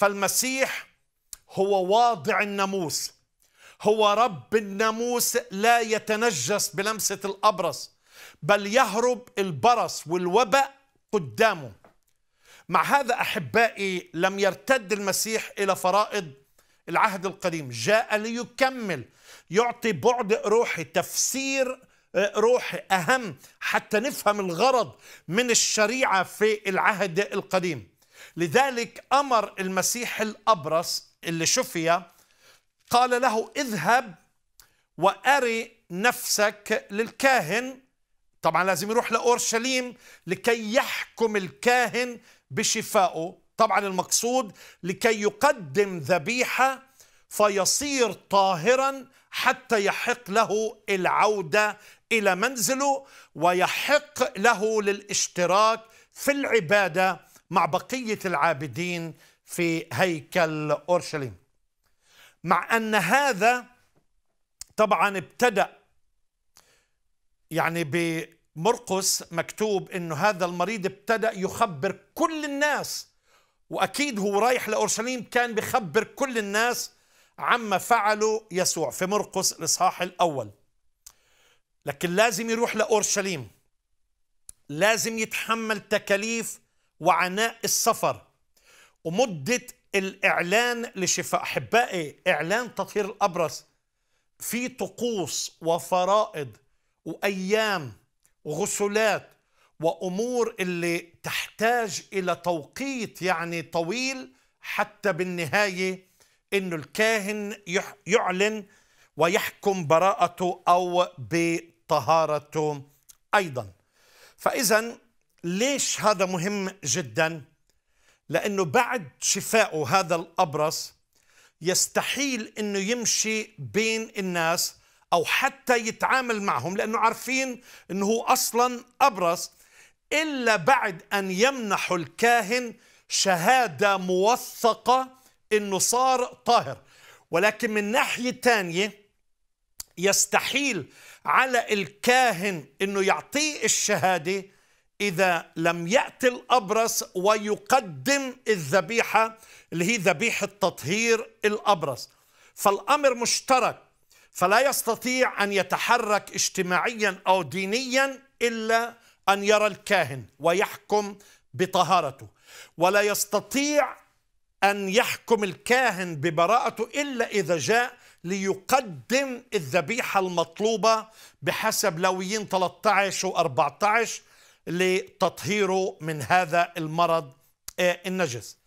فالمسيح هو واضع الناموس هو رب الناموس لا يتنجس بلمسة الأبرص بل يهرب البرص والوباء قدامه مع هذا أحبائي لم يرتد المسيح إلى فرائض العهد القديم جاء ليكمل يعطي بعد روحي تفسير آه، روحي أهم حتى نفهم الغرض من الشريعة في العهد القديم لذلك أمر المسيح الأبرص اللي شفي قال له اذهب وأري نفسك للكاهن طبعا لازم يروح لأورشليم لكي يحكم الكاهن بشفائه طبعا المقصود لكي يقدم ذبيحة فيصير طاهرا حتى يحق له العودة إلى منزله ويحق له للاشتراك في العبادة مع بقية العابدين في هيكل أورشليم مع أن هذا طبعا ابتدأ يعني بمرقس مكتوب أنه هذا المريض ابتدأ يخبر كل الناس وأكيد هو رايح لأورشليم كان بخبر كل الناس عما فعله يسوع في مرقس الإصحاح الأول لكن لازم يروح لأورشليم لازم يتحمل تكاليف وعناء السفر ومدة الإعلان لشفاء أحبائي إعلان تطهير الأبرص في طقوس وفرائض وأيام وغسلات وأمور اللي تحتاج إلى توقيت يعني طويل حتى بالنهاية إنه الكاهن يعلن ويحكم براءته أو بطهارته أيضا فإذا ليش هذا مهم جدا لانه بعد شفائه هذا الابرص يستحيل انه يمشي بين الناس او حتى يتعامل معهم لانه عارفين انه هو اصلا ابرص الا بعد ان يمنحوا الكاهن شهاده موثقه انه صار طاهر ولكن من ناحيه ثانيه يستحيل على الكاهن انه يعطيه الشهاده إذا لم يأتي الأبرص ويقدم الذبيحة اللي هي ذبيحة تطهير الأبرص فالأمر مشترك فلا يستطيع أن يتحرك اجتماعيا أو دينيا إلا أن يرى الكاهن ويحكم بطهارته ولا يستطيع أن يحكم الكاهن ببراءته إلا إذا جاء ليقدم الذبيحة المطلوبة بحسب لويين 13 و 14 لتطهيره من هذا المرض إيه، النجس